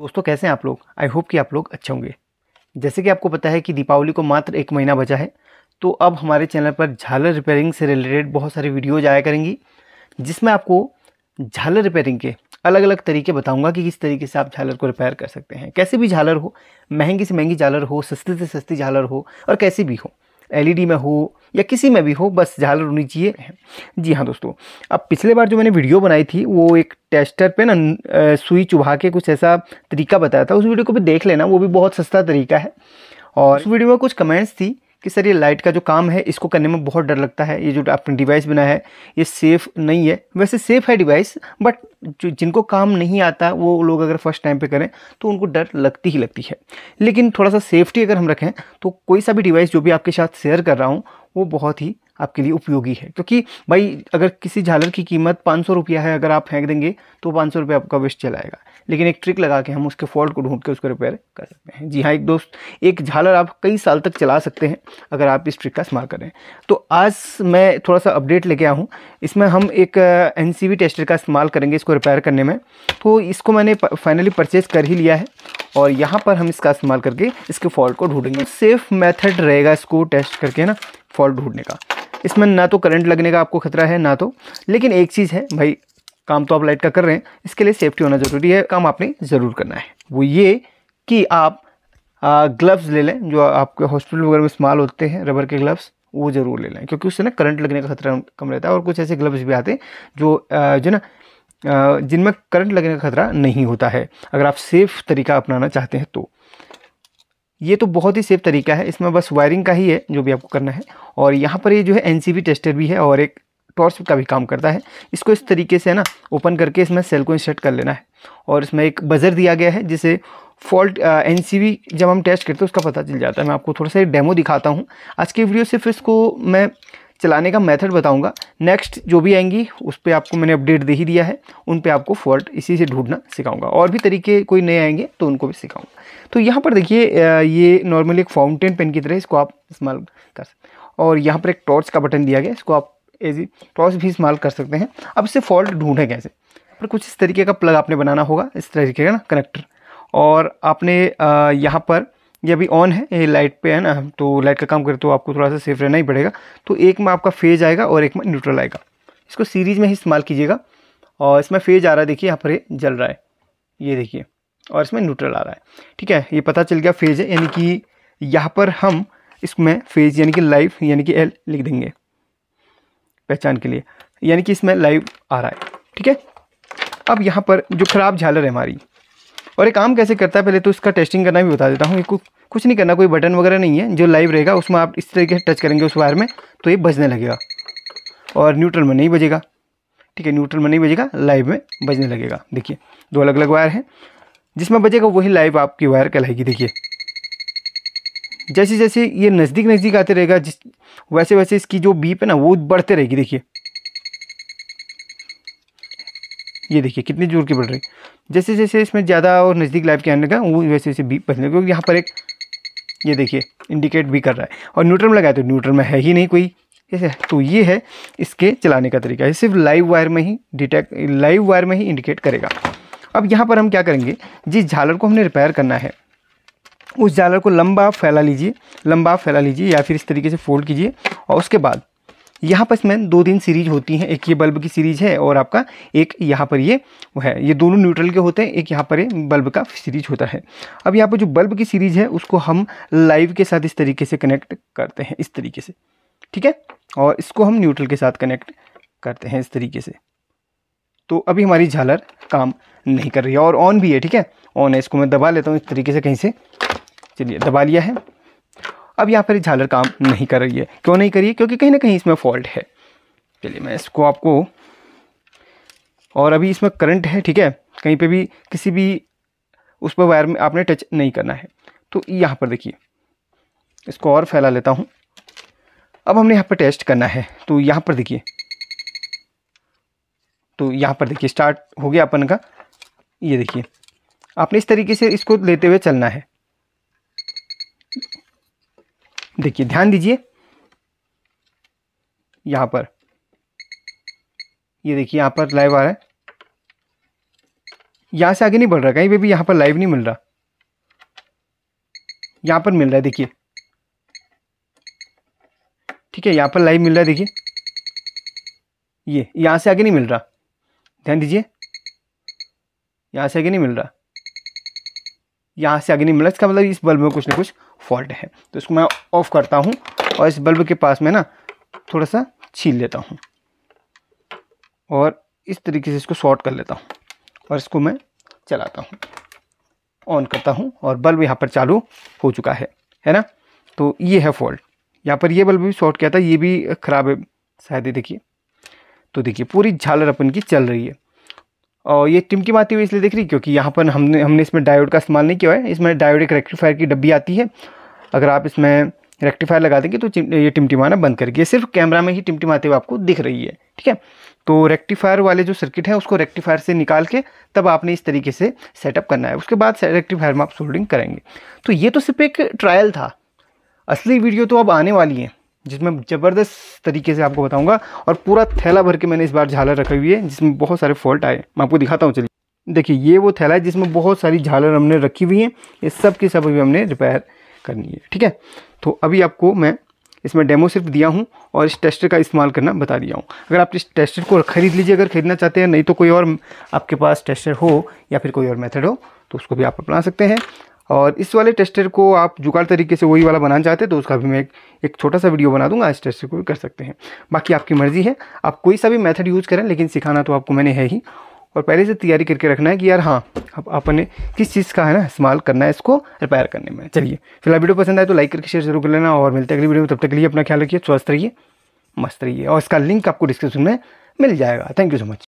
दोस्तों कैसे हैं आप लोग आई होप कि आप लोग अच्छे होंगे जैसे कि आपको पता है कि दीपावली को मात्र एक महीना बचा है तो अब हमारे चैनल पर झालर रिपेयरिंग से रिलेटेड बहुत सारी वीडियोज आया करेंगी जिसमें आपको झालर रिपेयरिंग के अलग अलग तरीके बताऊंगा कि किस तरीके से आप झालर को रिपेयर कर सकते हैं कैसे भी झालर हो महंगी से महंगी झालर हो सस्ती से सस्ती झालर हो और कैसी भी हो एलईडी में हो या किसी में भी हो बस झालर होनी चाहिए जी हाँ दोस्तों अब पिछले बार जो मैंने वीडियो बनाई थी वो एक टेस्टर पे ना सुई चुभा के कुछ ऐसा तरीका बताया था उस वीडियो को भी देख लेना वो भी बहुत सस्ता तरीका है और उस वीडियो में कुछ कमेंट्स थी कि सर ये लाइट का जो काम है इसको करने में बहुत डर लगता है ये जो आपने डिवाइस बनाया है ये सेफ़ नहीं है वैसे सेफ़ है डिवाइस बट जो जिनको काम नहीं आता वो लोग अगर फर्स्ट टाइम पे करें तो उनको डर लगती ही लगती है लेकिन थोड़ा सा सेफ्टी अगर हम रखें तो कोई सा भी डिवाइस जो भी आपके साथ शेयर कर रहा हूँ वो बहुत ही आपके लिए उपयोगी है क्योंकि भाई अगर किसी झालर की कीमत पाँच सौ रुपया है अगर आप फेंक देंगे तो पाँच सौ रुपया आपका वेस्ट चलाएगा लेकिन एक ट्रिक लगा के हम उसके फॉल्ट को ढूंढ के उसको रिपेयर कर सकते हैं जी हाँ एक दोस्त एक झालर आप कई साल तक चला सकते हैं अगर आप इस ट्रिक का इस्तेमाल करें तो आज मैं थोड़ा सा अपडेट लेके आऊँ इसमें हम एक एन टेस्टर का इस्तेमाल करेंगे इसको रिपेयर करने में तो इसको मैंने फाइनली परचेज़ कर ही लिया है और यहाँ पर हम इसका इस्तेमाल करके इसके फॉल्ट को ढूंढेंगे सेफ तो मेथड रहेगा इसको टेस्ट करके ना फॉल्ट ढूंढने का इसमें ना तो करंट लगने का आपको खतरा है ना तो लेकिन एक चीज़ है भाई काम तो आप लाइट का कर रहे हैं इसके लिए सेफ्टी होना ज़रूरी है काम आपने ज़रूर करना है वो ये कि आप ग्लव्स ले लें जो आपके हॉस्पिटल वगैरह में इस्तेमाल होते हैं रबर के ग्लव्स वो ज़रूर ले लें क्योंकि उससे ना करंट लगने का खतरा कम रहता है और कुछ ऐसे ग्लव्स भी आते हैं जो जो ना जिनमें करंट लगने का खतरा नहीं होता है अगर आप सेफ तरीका अपनाना चाहते हैं तो ये तो बहुत ही सेफ तरीका है इसमें बस वायरिंग का ही है जो भी आपको करना है और यहाँ पर ये जो है एन टेस्टर भी है और एक टॉर्च का भी काम करता है इसको इस तरीके से है ना ओपन करके इसमें सेल को इंसर्ट कर लेना है और इसमें एक बज़र दिया गया है जिसे फॉल्ट एन जब हम टेस्ट करते हैं उसका पता चल जाता है मैं आपको थोड़ा सा एक डेमो दिखाता हूँ आज की वीडियो सिर्फ इसको मैं चलाने का मेथड बताऊंगा नेक्स्ट जो भी आएंगी उस पर आपको मैंने अपडेट दे ही दिया है उन पर आपको फॉल्ट इसी से ढूंढना सिखाऊंगा और भी तरीके कोई नए आएंगे तो उनको भी सिखाऊंगा तो यहाँ पर देखिए ये नॉर्मली एक फाउंटेन पेन की तरह इसको आप इस्तेमाल कर सकते और यहाँ पर एक टॉर्च का बटन दिया गया इसको आप एजी टॉर्च भी इस्तेमाल कर सकते हैं अब इससे फॉल्ट ढूंढें कैसे पर कुछ इस तरीके का प्लग आपने बनाना होगा इस तरीके का ना कनेक्टर और आपने यहाँ पर ये अभी ऑन है ये लाइट पे है ना तो लाइट का काम करते तो आपको थोड़ा सा सेफ रहना ही पड़ेगा तो एक में आपका फेज आएगा और एक में न्यूट्रल आएगा इसको सीरीज में ही इस्तेमाल कीजिएगा और इसमें फेज आ रहा है देखिए यहाँ पर ये जल रहा है ये देखिए और इसमें न्यूट्रल आ रहा है ठीक है ये पता चल गया फेज है यानी कि यहाँ पर हम इसमें फेज यानी कि लाइव यानी कि एल लिख देंगे पहचान के लिए यानी कि इसमें लाइव आ रहा है ठीक है अब यहाँ पर जो ख़राब झालर है हमारी और ये काम कैसे करता है पहले तो इसका टेस्टिंग करना भी बता देता हूँ कुछ नहीं करना कोई बटन वगैरह नहीं है जो लाइव रहेगा उसमें आप इस तरीके से टच करेंगे उस वायर में तो ये बजने लगेगा और न्यूट्रल में नहीं बजेगा ठीक है न्यूट्रल में नहीं बजेगा लाइव में बजने लगेगा देखिए दो अलग अलग वायर हैं जिसमें बजेगा वही लाइव आपकी वायर कहलाएगी देखिए जैसे जैसे ये नज़दीक नज़दीक आते रहेगा जिस वैसे वैसे इसकी जो बीप है ना वो बढ़ते रहेगी देखिए ये देखिए कितनी जोर की बढ़ रही जैसे जैसे इसमें ज़्यादा और नज़दीक लाइव के आने का वो वैसे वैसे बी बचने क्योंकि यहाँ पर एक ये देखिए इंडिकेट भी कर रहा है और न्यूट्रल में लगाए तो न्यूट्रल में है ही नहीं कोई ठीक है तो ये है इसके चलाने का तरीका ये सिर्फ लाइव वायर में ही डिटेक्ट लाइव वायर में ही इंडिकेट करेगा अब यहाँ पर हम क्या करेंगे जिस झालर को हमने रिपेयर करना है उस झालर को लंबा फैला लीजिए लंबा फैला लीजिए या फिर इस तरीके से फोल्ड कीजिए और उसके बाद यहाँ पर इसमें दो तीन सीरीज होती हैं एक ये बल्ब की सीरीज है और आपका एक यहाँ पर ये वो है ये दोनों न्यूट्रल के होते हैं एक यहाँ पर बल्ब का सीरीज होता है अब यहाँ पर जो बल्ब की सीरीज है उसको हम लाइव के साथ इस तरीके से कनेक्ट करते हैं इस तरीके से ठीक है और इसको हम न्यूट्रल के साथ कनेक्ट करते हैं इस तरीके से तो अभी हमारी झालर काम नहीं कर रही है और ऑन भी है ठीक है ऑन है इसको मैं दबा लेता हूँ इस तरीके से कहीं से चलिए दबा लिया है अब यहाँ पर झालर काम नहीं कर रही है क्यों नहीं करिए है क्योंकि कहीं ना कहीं इसमें फॉल्ट है चलिए मैं इसको आपको और अभी इसमें करंट है ठीक है कहीं पे भी किसी भी उस पर वायर में आपने टच नहीं करना है तो यहाँ पर देखिए इसको और फैला लेता हूँ अब हमने यहाँ पर टेस्ट करना है तो यहाँ पर देखिए तो यहाँ पर देखिए स्टार्ट हो गया अपन का ये देखिए आपने इस तरीके से इसको लेते हुए चलना है देखिए ध्यान दीजिए यहाँ पर ये यह देखिए यहाँ पर लाइव आ रहा है यहाँ से आगे नहीं बढ़ रहा कहीं पे भी यहाँ पर लाइव नहीं मिल रहा यहाँ पर मिल रहा है देखिए ठीक है यहाँ पर लाइव मिल रहा है देखिए ये यहाँ से आगे नहीं मिल रहा ध्यान दीजिए यहाँ से आगे नहीं मिल रहा यहाँ से आगे नहीं मिला इसका मतलब इस बल्ब में कुछ ना कुछ फॉल्ट है तो इसको मैं ऑफ़ करता हूँ और इस बल्ब के पास में ना थोड़ा सा छील लेता हूँ और इस तरीके से इसको शॉर्ट कर लेता हूँ और इसको मैं चलाता हूँ ऑन करता हूँ और बल्ब यहाँ पर चालू हो चुका है है ना तो ये है फॉल्ट यहाँ पर ये बल्ब भी शॉर्ट किया था ये भी ख़राब है शायद ही देखिए तो देखिए पूरी झालर अपन की चल रही है और ये टिमटिमाती हुई इसलिए दिख रही क्योंकि यहाँ पर हमने हमने इसमें डायोड का इस्तेमाल नहीं किया है इसमें डायोड एक रेक्टिफायर की डब्बी आती है अगर आप इसमें रेक्टिफायर लगा देंगे तो ये टिमटिमाना बंद करके सिर्फ कैमरा में ही टिमटिमाते हुए आपको दिख रही है ठीक है तो रेक्टिफायर वाले जो सर्किट है उसको रेक्टिफायर से निकाल के तब आपने इस तरीके से सेटअप करना है उसके बाद रेक्टिफायर में आप सोल्डिंग करेंगे तो ये तो सिर्फ एक ट्रायल था असली वीडियो तो अब आने वाली है जिसमें ज़बरदस्त तरीके से आपको बताऊंगा और पूरा थैला भर के मैंने इस बार झालर रखी हुई है जिसमें बहुत सारे फॉल्ट आए मैं आपको दिखाता हूँ चलिए देखिए ये वो थैला है जिसमें बहुत सारी झालर हमने रखी हुई है ये सब की सब अभी हमने रिपेयर करनी है ठीक है तो अभी आपको मैं इसमें डेमो सिर्फ दिया हूँ और इस टेस्टर का इस्तेमाल करना बता दिया हूँ अगर आप इस टेस्टर को खरीद लीजिए अगर खरीदना चाहते हैं नहीं तो कोई और आपके पास टेस्टर हो या फिर कोई और मेथड हो तो उसको भी आप अपना सकते हैं और इस वाले टेस्टर को आप जुगाड़ तरीके से वही वाला बनाना चाहते हैं तो उसका भी मैं एक एक छोटा सा वीडियो बना दूंगा इस टेस्टर को भी कर सकते हैं बाकी आपकी मर्ज़ी है आप कोई सा भी मेथड यूज़ करें लेकिन सिखाना तो आपको मैंने है ही और पहले से तैयारी करके रखना है कि यार हाँ अब आपने किस चीज़ का है ना इस्तेमाल करना है इसको रिपेयर करने में चलिए फिलहाल वीडियो पसंद आए तो लाइक करके शेयर जरूर कर लेना और मिलते हैं अगली वीडियो में तब तक के लिए अपना ख्याल रखिए स्वस्थ रहिए मस्त रहिए और इसका लिंक आपको डिस्क्रिप्शन में मिल जाएगा थैंक यू सो मच